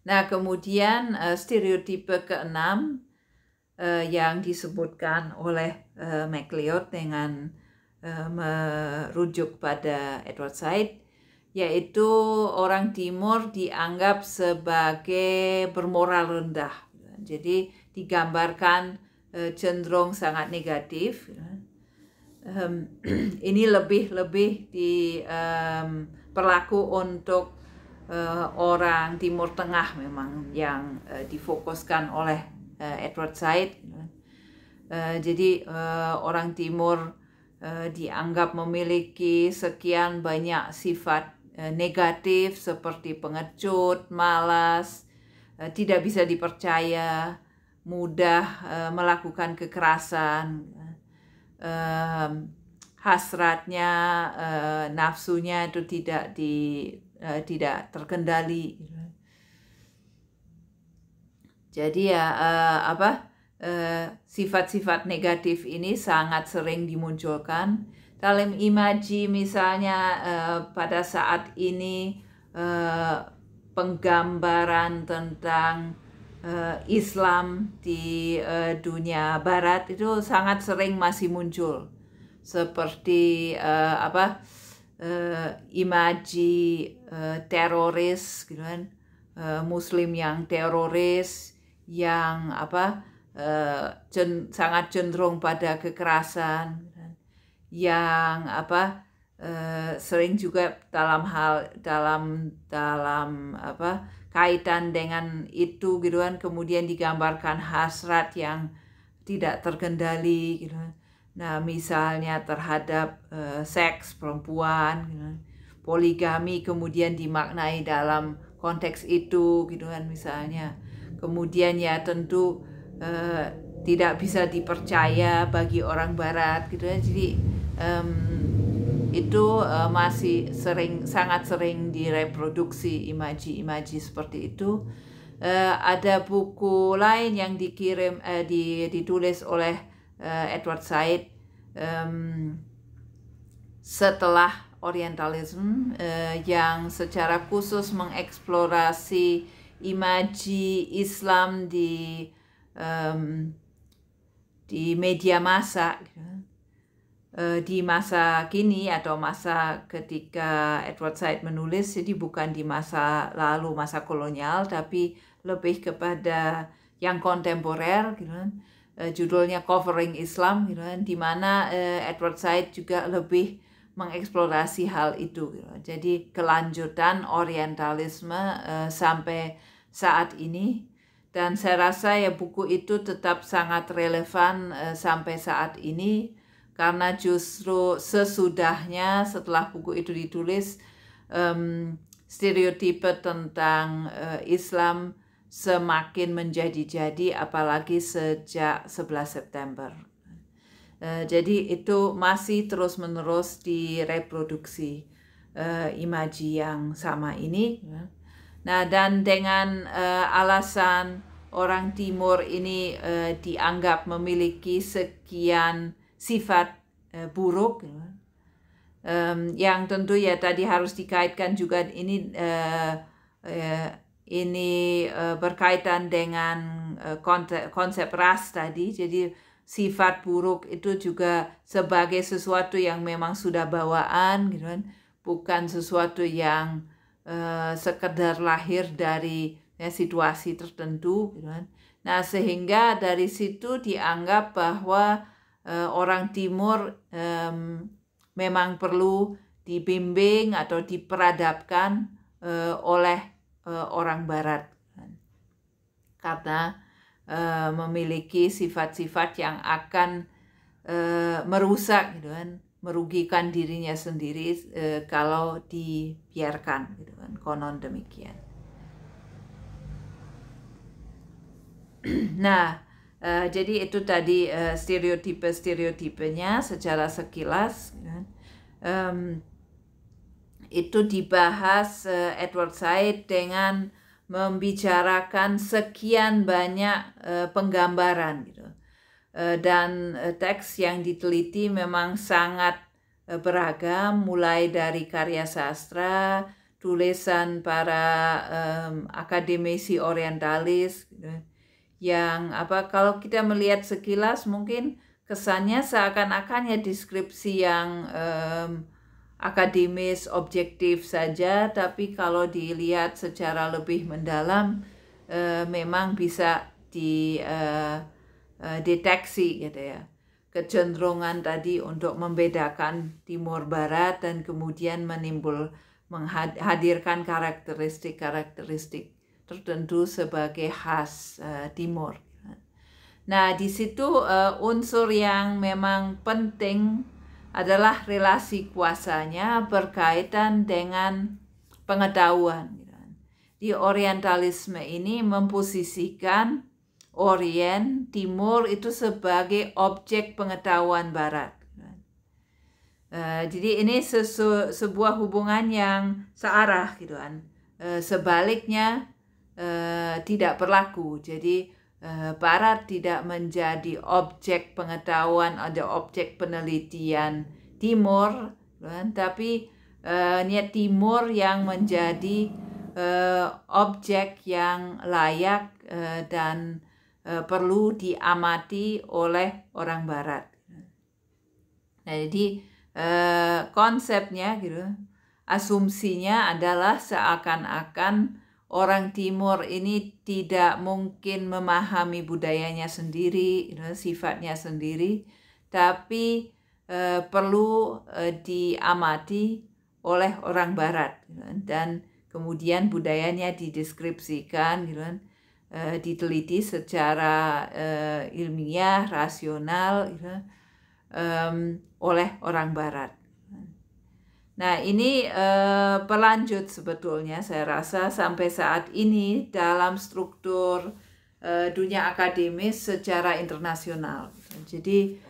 Nah, kemudian uh, stereotipe keenam uh, yang disebutkan oleh uh, MacLeod dengan uh, merujuk pada Edward Said, yaitu orang Timur dianggap sebagai bermoral rendah. Jadi digambarkan Eh, cenderung sangat negatif. Um, ini lebih-lebih diperlaku ehm, um, untuk uh, orang Timur Tengah memang yang uh, difokuskan oleh uh, Edward Said. Uh, jadi uh, orang Timur uh, dianggap memiliki sekian banyak sifat uh, negatif seperti pengecut, malas, uh, tidak bisa dipercaya, mudah uh, melakukan kekerasan, uh, hasratnya, uh, nafsunya itu tidak di uh, tidak terkendali. Jadi ya uh, apa sifat-sifat uh, negatif ini sangat sering dimunculkan dalam imaji misalnya uh, pada saat ini uh, penggambaran tentang uh, Islam di uh, dunia Barat itu sangat sering masih muncul seperti uh, apa uh, imaji uh, teroris gitu kan uh, Muslim yang teroris yang apa uh, cen sangat cenderung pada kekerasan gitu kan. yang apa uh, sering juga dalam hal dalam dalam apa kaitan dengan itu gitu kan kemudian digambarkan hasrat yang tidak terkendali gitu kan. Nah, misalnya terhadap uh, seks perempuan gitu kan. Poligami kemudian dimaknai dalam konteks itu gitu kan misalnya. Kemudian ya tentu uh, tidak bisa dipercaya bagi orang barat gitu kan. Jadi um, itu uh, masih sering sangat sering direproduksi imaji-imaji seperti itu. Uh, ada buku lain yang dikirim uh, di, ditulis oleh uh, Edward Said um, setelah Orientalism uh, yang secara khusus mengeksplorasi imaji Islam di um, di media massa. Gitu Eh, di masa kini atau masa ketika Edward Said menulis jadi bukan di masa lalu masa kolonial tapi lebih kepada yang kontemporer gitu kan eh, judulnya Covering Islam gitu kan di mana eh, Edward Said juga lebih mengeksplorasi hal itu gitu. Kan. jadi kelanjutan Orientalisme sampai saat ini dan saya rasa ya buku itu tetap sangat relevan sampai saat ini karena justru sesudahnya setelah buku itu ditulis um, stereotipe tentang uh, Islam semakin menjadi-jadi apalagi sejak 11 September. Uh, jadi itu masih terus-menerus direproduksi uh, imaji yang sama ini. Ya. Nah, dan dengan uh, alasan orang timur ini uh, dianggap memiliki sekian sifat uh, buruk um, yang tentu ya tadi harus dikaitkan juga ini uh, uh, ini uh, berkaitan dengan uh, konsep, konsep ras tadi jadi sifat buruk itu juga sebagai sesuatu yang memang sudah bawaan gitu kan bukan sesuatu yang uh, sekedar lahir dari ya, situasi tertentu gitu kan nah sehingga dari situ dianggap bahwa uh, orang timur um, memang perlu dibimbing atau diperadabkan uh, eh, oleh uh, orang barat karena uh, memiliki sifat-sifat yang akan uh, merusak gitu kan merugikan dirinya sendiri kalau dibiarkan gitu kan konon demikian nah Uh, jadi itu tadi uh, eh, stereotipe-stereotipenya secara sekilas Um, itu dibahas uh, Edward Said dengan membicarakan sekian banyak uh, penggambaran gitu. Uh, dan uh, teks yang diteliti memang sangat uh, beragam mulai dari karya sastra, tulisan para um, akademisi orientalis gitu yang apa kalau kita melihat sekilas mungkin kesannya seakan-akan ya deskripsi yang um, akademis objektif saja tapi kalau dilihat secara lebih mendalam uh, memang bisa dideteksi eh, eh, uh, uh, gitu ya kecenderungan tadi untuk membedakan timur barat dan kemudian menimbul menghadirkan karakteristik-karakteristik tertentu sebagai khas uh, timur. Nah, di situ uh, unsur yang memang penting adalah relasi kuasanya berkaitan dengan pengetahuan. Di Orientalisme ini memposisikan Orient, Timur itu sebagai objek pengetahuan Barat. Uh, jadi ini sesu, sebuah hubungan yang searah gitu kan. Uh, sebaliknya Eh, tidak berlaku. Jadi uh, barat tidak menjadi objek pengetahuan ada objek penelitian timur, kan? tapi uh, niat timur yang menjadi uh, objek yang layak uh, dan uh, perlu diamati oleh orang barat. Nah, jadi uh, konsepnya gitu asumsinya adalah seakan-akan orang timur ini tidak mungkin memahami budayanya sendiri, sifatnya sendiri, tapi eh, perlu eh, diamati oleh orang barat dan kemudian budayanya dideskripsikan eh, diteliti secara ilmiah rasional oleh orang barat Nah, ini eh, pelanjut sebetulnya saya rasa sampai saat ini dalam struktur uh, dunia akademis secara internasional. Jadi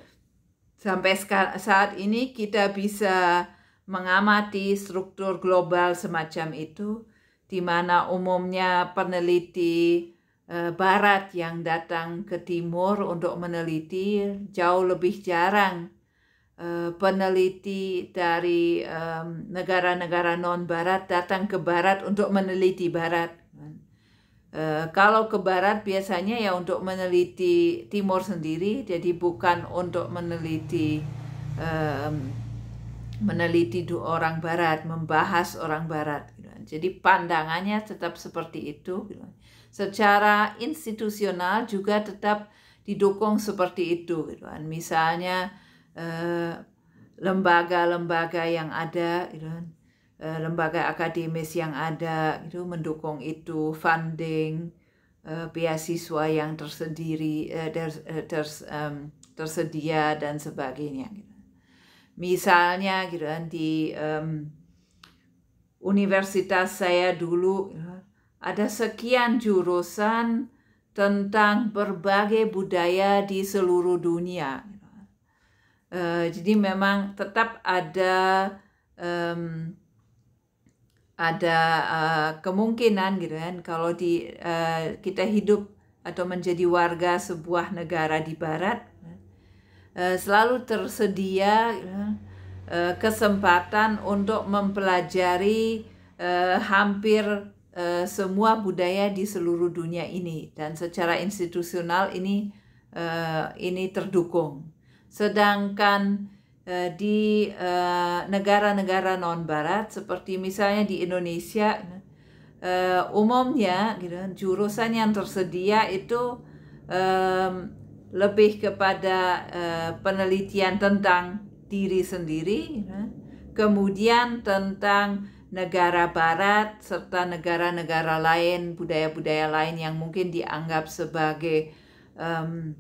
sampai saat ini kita bisa mengamati struktur global semacam itu di mana umumnya peneliti eh, barat yang datang ke timur untuk meneliti jauh lebih jarang Eh, peneliti dari negara-negara non-barat datang ke barat untuk meneliti barat. Eh, kalau ke barat biasanya ya untuk meneliti timur sendiri, jadi bukan untuk meneliti meneliti orang barat, membahas orang barat. Gitu. Jadi pandangannya tetap seperti itu. Gitu. Secara institusional juga tetap didukung seperti itu. Gitu. Misalnya Eh, lembaga-lembaga yang ada gitu lembaga akademis yang ada itu mendukung itu funding eh, beasiswa yang tersendiri ter, um, tersedia dan sebagainya gitu. misalnya gitu kan, di um, universitas saya dulu gitu, ada sekian jurusan tentang berbagai budaya di seluruh dunia Eh, jadi memang tetap ada um, ada uh, kemungkinan gitu kan kalau di uh, kita hidup atau menjadi warga sebuah negara di barat uh, selalu tersedia uh, kesempatan untuk mempelajari uh, hampir uh, semua budaya di seluruh dunia ini dan secara institusional ini uh, ini terdukung Sedangkan uh, di eh, negara-negara uh, non-barat seperti misalnya di Indonesia uh, umumnya gitu jurusan yang tersedia itu um, lebih kepada uh, penelitian tentang diri sendiri gitu. kemudian tentang negara barat serta negara-negara lain budaya-budaya lain yang mungkin dianggap sebagai um,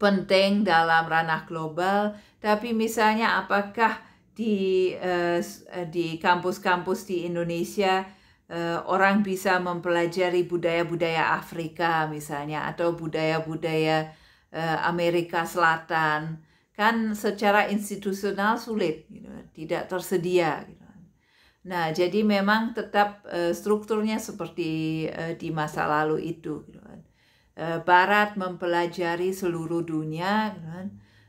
penting dalam ranah global, tapi misalnya apakah di eh, eh, di kampus-kampus di Indonesia eh, orang bisa mempelajari budaya-budaya Afrika misalnya atau budaya-budaya Amerika Selatan kan secara institusional sulit gitu, tidak tersedia gitu. Nah, jadi memang tetap strukturnya seperti di masa lalu itu gitu. Eh, Barat mempelajari seluruh dunia, kan?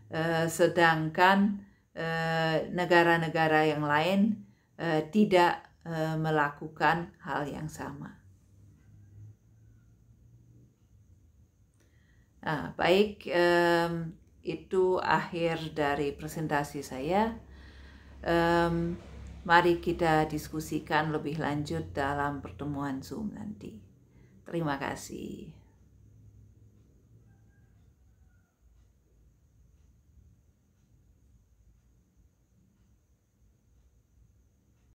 eh, sedangkan eh, negara-negara yang lain tidak melakukan hal yang sama. Nah, baik, itu akhir dari presentasi saya. mari kita diskusikan lebih lanjut dalam pertemuan Zoom nanti. Terima kasih.